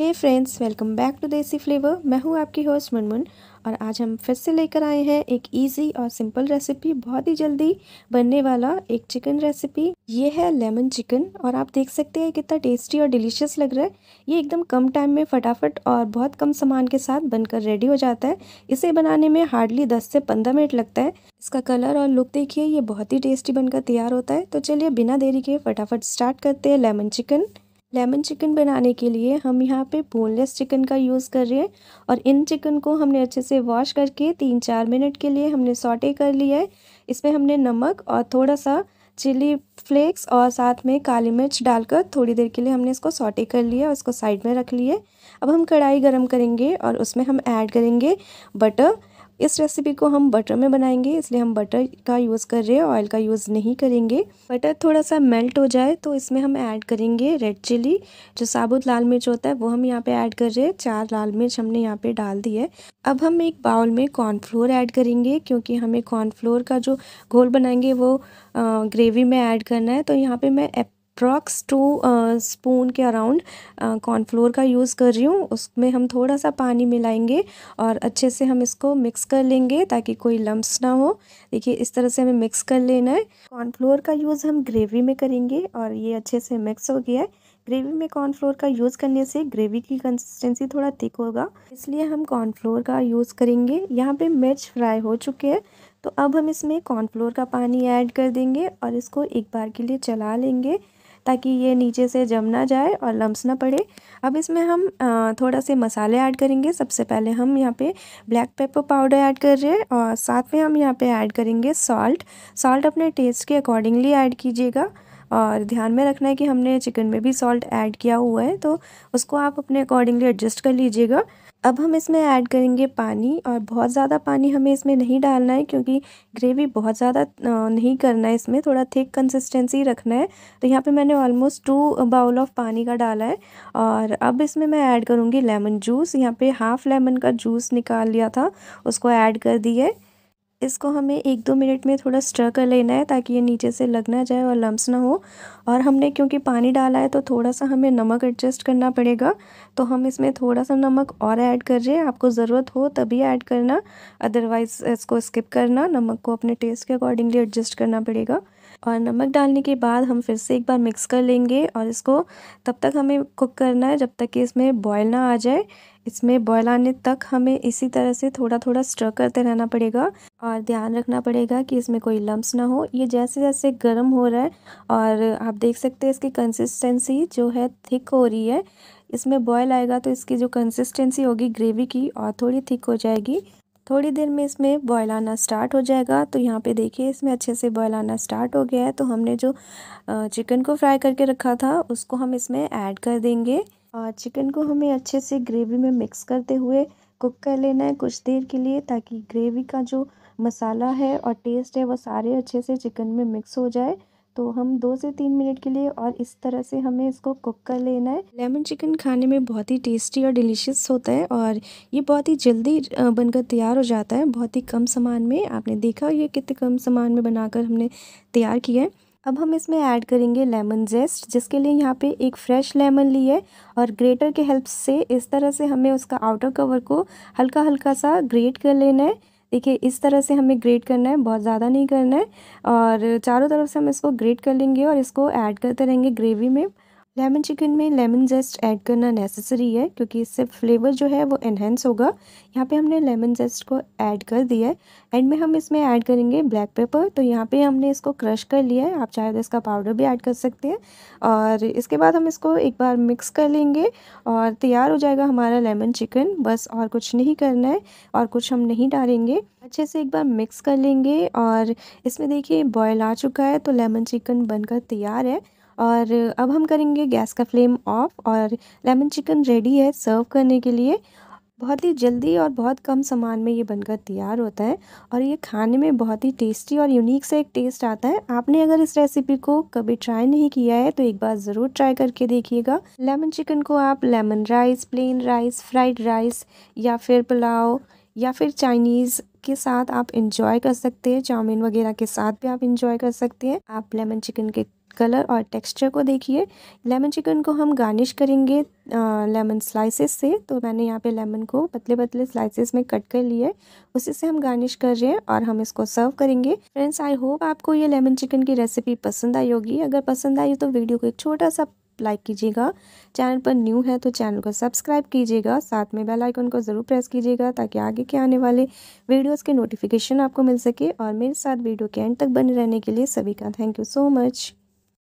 hey friends welcome back to Desi flavour मैं हूँ आपकी होस्ट मुनमुन और आज हम फिर से लेकर आए हैं एक इजी और सिंपल रेसिपी बहुत ही जल्दी बनने वाला एक चिकन रेसिपी ये है लेमन चिकन और आप देख सकते हैं कितना टेस्टी और डिलीशियस लग रहा है ये एकदम कम टाइम में फटाफट और बहुत कम सामान के साथ बनकर रेडी हो जाता है इसे बनाने में हार्डली दस से पंद्रह मिनट लगता है इसका कलर और लुक देखिए ये बहुत ही टेस्टी बनकर तैयार होता है तो चलिए बिना देरी के फटाफट स्टार्ट करते हैं लेमन चिकन लेमन चिकन बनाने के लिए हम यहाँ पे बोनलेस चिकन का यूज़ कर रहे हैं और इन चिकन को हमने अच्छे से वॉश करके तीन चार मिनट के लिए हमने सॉटे कर लिया है इसमें हमने नमक और थोड़ा सा चिली फ्लेक्स और साथ में काली मिर्च डालकर थोड़ी देर के लिए हमने इसको सॉटे कर लिया उसको साइड में रख लिए अब हम कढ़ाई गरम करेंगे और उसमें हम ऐड करेंगे बटर इस रेसिपी को हम बटर में बनाएंगे इसलिए हम बटर का यूज़ कर रहे हैं ऑयल का यूज़ नहीं करेंगे बटर थोड़ा सा मेल्ट हो जाए तो इसमें हम ऐड करेंगे रेड चिली जो साबुत लाल मिर्च होता है वो हम यहाँ पे ऐड कर रहे हैं चार लाल मिर्च हमने यहाँ पे डाल दी है अब हम एक बाउल में कॉर्नफ्लोर ऐड करेंगे क्योंकि हमें कॉर्नफ्लोर का जो घोल बनाएंगे वो ग्रेवी में ऐड करना है तो यहाँ पर मैं अप्रॉक्स टू स्पून के अराउंड कॉर्नफ्लोर uh, का यूज़ कर रही हूँ उसमें हम थोड़ा सा पानी मिलाएंगे और अच्छे से हम इसको मिक्स कर लेंगे ताकि कोई लम्ब्स ना हो देखिए इस तरह से हमें मिक्स कर लेना है कॉर्नफ्लोर का यूज़ हम ग्रेवी में करेंगे और ये अच्छे से मिक्स हो गया है ग्रेवी में कॉर्नफ्लोर का यूज़ करने से ग्रेवी की कंसिस्टेंसी थोड़ा थिक होगा इसलिए हम कॉर्नफ्लोर का यूज़ करेंगे यहाँ पे मिर्च फ्राई हो चुके हैं तो अब हम इसमें कॉर्नफ्लोर का पानी ऐड कर देंगे और इसको एक बार के लिए चला लेंगे ताकि ये नीचे से जम ना जाए और लम्स ना पड़े अब इसमें हम थोड़ा से मसाले ऐड करेंगे सबसे पहले हम यहाँ पे ब्लैक पेपर पाउडर ऐड कर रहे हैं और साथ में हम यहाँ पे ऐड करेंगे सॉल्ट सॉल्ट अपने टेस्ट के अकॉर्डिंगली ऐड कीजिएगा और ध्यान में रखना है कि हमने चिकन में भी सॉल्ट ऐड किया हुआ है तो उसको आप अपने अकॉर्डिंगली एडजस्ट कर लीजिएगा अब हम इसमें ऐड करेंगे पानी और बहुत ज़्यादा पानी हमें इसमें नहीं डालना है क्योंकि ग्रेवी बहुत ज़्यादा नहीं करना है इसमें थोड़ा थिक कंसिस्टेंसी रखना है तो यहाँ पे मैंने ऑलमोस्ट टू बाउल ऑफ पानी का डाला है और अब इसमें मैं ऐड करूँगी लेमन जूस यहाँ पे हाफ़ लेमन का जूस निकाल लिया था उसको ऐड कर दिया इसको हमें एक दो मिनट में थोड़ा स्टर कर लेना है ताकि ये नीचे से लग ना जाए और लम्स ना हो और हमने क्योंकि पानी डाला है तो थोड़ा सा हमें नमक एडजस्ट करना पड़ेगा तो हम इसमें थोड़ा सा नमक और ऐड कर रहे हैं आपको ज़रूरत हो तभी ऐड करना अदरवाइज़ इसको स्किप करना नमक को अपने टेस्ट के अकॉर्डिंगली एडजस्ट करना पड़ेगा और नमक डालने के बाद हम फिर से एक बार मिक्स कर लेंगे और इसको तब तक हमें कुक करना है जब तक कि इसमें बॉयल ना आ जाए इसमें बॉयल आने तक हमें इसी तरह से थोड़ा थोड़ा स्टर करते रहना पड़ेगा और ध्यान रखना पड़ेगा कि इसमें कोई लम्ब ना हो ये जैसे जैसे गर्म हो रहा है और आप देख सकते हैं इसकी कंसिस्टेंसी जो है थिक हो रही है इसमें बॉयल आएगा तो इसकी जो कंसिस्टेंसी होगी ग्रेवी की और थोड़ी थिक हो जाएगी थोड़ी देर में इसमें बॉयल आना स्टार्ट हो जाएगा तो यहाँ पे देखिए इसमें अच्छे से बॉयल आना स्टार्ट हो गया है तो हमने जो चिकन को फ्राई करके रखा था उसको हम इसमें ऐड कर देंगे और चिकन को हमें अच्छे से ग्रेवी में मिक्स करते हुए कुक कर लेना है कुछ देर के लिए ताकि ग्रेवी का जो मसाला है और टेस्ट है वो सारे अच्छे से चिकन में मिक्स हो जाए तो हम दो से तीन मिनट के लिए और इस तरह से हमें इसको कुक कर लेना है लेमन चिकन खाने में बहुत ही टेस्टी और डिलीशियस होता है और ये बहुत ही जल्दी बनकर तैयार हो जाता है बहुत ही कम सामान में आपने देखा ये कितने कम सामान में बनाकर हमने तैयार किया है अब हम इसमें ऐड करेंगे लेमन जेस्ट जिसके लिए यहाँ पे एक फ्रेश लेमन ली है और ग्रेटर के हेल्प से इस तरह से हमें उसका आउटर कवर को हल्का हल्का सा ग्रेट कर लेना है देखिए इस तरह से हमें ग्रेट करना है बहुत ज़्यादा नहीं करना है और चारों तरफ से हम इसको ग्रेट कर लेंगे और इसको ऐड करते रहेंगे ग्रेवी में लेमन चिकन में लेमन जेस्ट ऐड करना नेसेसरी है क्योंकि इससे फ्लेवर जो है वो एनहेंस होगा यहाँ पे हमने लेमन जेस्ट को ऐड कर दिया है एंड में हम इसमें ऐड करेंगे ब्लैक पेपर तो यहाँ पे हमने इसको क्रश कर लिया है आप चाहे तो इसका पाउडर भी ऐड कर सकते हैं और इसके बाद हम इसको एक बार मिक्स कर लेंगे और तैयार हो जाएगा हमारा लेमन चिकन बस और कुछ नहीं करना है और कुछ हम नहीं डालेंगे अच्छे से एक बार मिक्स कर लेंगे और इसमें देखिए बॉयल आ चुका है तो लेमन चिकन बनकर तैयार है और अब हम करेंगे गैस का फ्लेम ऑफ और लेमन चिकन रेडी है सर्व करने के लिए बहुत ही जल्दी और बहुत कम सामान में ये बनकर तैयार होता है और ये खाने में बहुत ही टेस्टी और यूनिक सा एक टेस्ट आता है आपने अगर इस रेसिपी को कभी ट्राई नहीं किया है तो एक बार ज़रूर ट्राई करके देखिएगा लेमन चिकन को आप lemon rice plain rice fried rice या फिर पुलाव या फिर चाइनीज़ के साथ आप इंजॉय कर सकते हैं चाउमीन वगैरह के साथ भी आप इंजॉय कर सकते हैं आप लेमन चिकन के कलर और टेक्सचर को देखिए लेमन चिकन को हम गार्निश करेंगे आ, लेमन स्लाइसेस से तो मैंने यहाँ पे लेमन को पतले पतले स्लाइसेस में कट कर लिया है उसी से हम गार्निश कर रहे हैं और हम इसको सर्व करेंगे फ्रेंड्स आई होप आपको ये लेमन चिकन की रेसिपी पसंद आई होगी अगर पसंद आई तो वीडियो को एक छोटा सा लाइक कीजिएगा चैनल पर न्यू है तो चैनल को सब्सक्राइब कीजिएगा साथ में बेल आइकन को ज़रूर प्रेस कीजिएगा ताकि आगे के आने वाले वीडियोस के नोटिफिकेशन आपको मिल सके और मेरे साथ वीडियो के एंड तक बने रहने के लिए सभी का थैंक यू सो मच